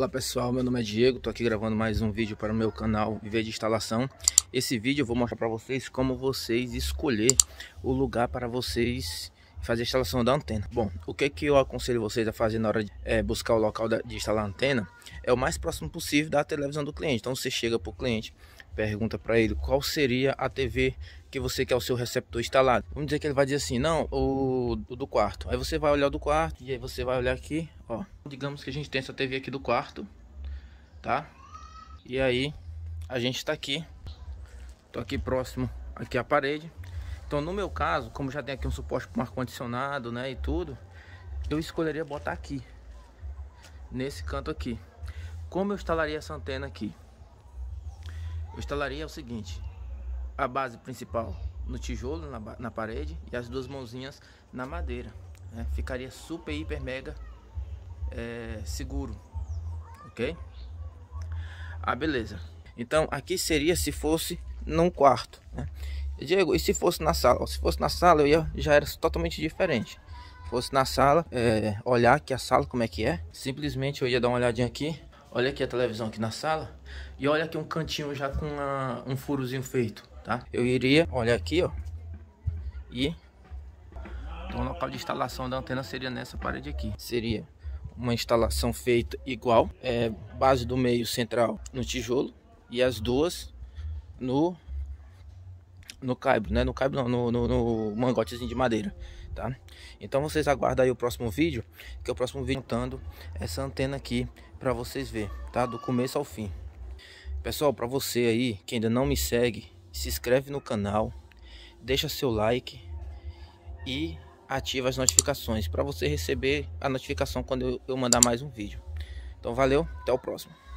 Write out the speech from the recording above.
Olá pessoal, meu nome é Diego, estou aqui gravando mais um vídeo para o meu canal Viver de Instalação. Esse vídeo eu vou mostrar para vocês como vocês escolher o lugar para vocês fazer a instalação da antena. Bom, o que, que eu aconselho vocês a fazer na hora de é, buscar o local de instalar a antena é o mais próximo possível da televisão do cliente. Então você chega para o cliente, pergunta para ele qual seria a TV que você quer o seu receptor instalado. Vamos dizer que ele vai dizer assim, não, o, o do quarto. Aí você vai olhar o do quarto e aí você vai olhar aqui, ó. Digamos que a gente tem essa TV aqui do quarto, tá? E aí a gente está aqui, tô aqui próximo aqui à parede. Então no meu caso, como já tem aqui um suporte para ar-condicionado, né, e tudo, eu escolheria botar aqui, nesse canto aqui. Como eu instalaria essa antena aqui? Eu o seguinte: a base principal no tijolo, na, na parede, e as duas mãozinhas na madeira. Né? Ficaria super, hiper, mega é, seguro. Ok? Ah, beleza. Então aqui seria se fosse num quarto. Né? Diego, e se fosse na sala? Se fosse na sala, eu ia, já era totalmente diferente. Se fosse na sala, é, olhar aqui a sala como é que é. Simplesmente eu ia dar uma olhadinha aqui Olha aqui a televisão aqui na sala. E olha aqui um cantinho já com uma, um furozinho feito, tá? Eu iria, olha aqui, ó. E... Então o local de instalação da antena seria nessa parede aqui. Seria uma instalação feita igual. É, base do meio central no tijolo. E as duas no... No caibro, né? No caibro não, no, no, no mangotezinho de madeira. Tá? Então vocês aguardem aí o próximo vídeo, que é o próximo vídeo montando essa antena aqui para vocês ver, tá? Do começo ao fim. Pessoal, para você aí que ainda não me segue, se inscreve no canal, deixa seu like e ativa as notificações para você receber a notificação quando eu, eu mandar mais um vídeo. Então valeu, até o próximo.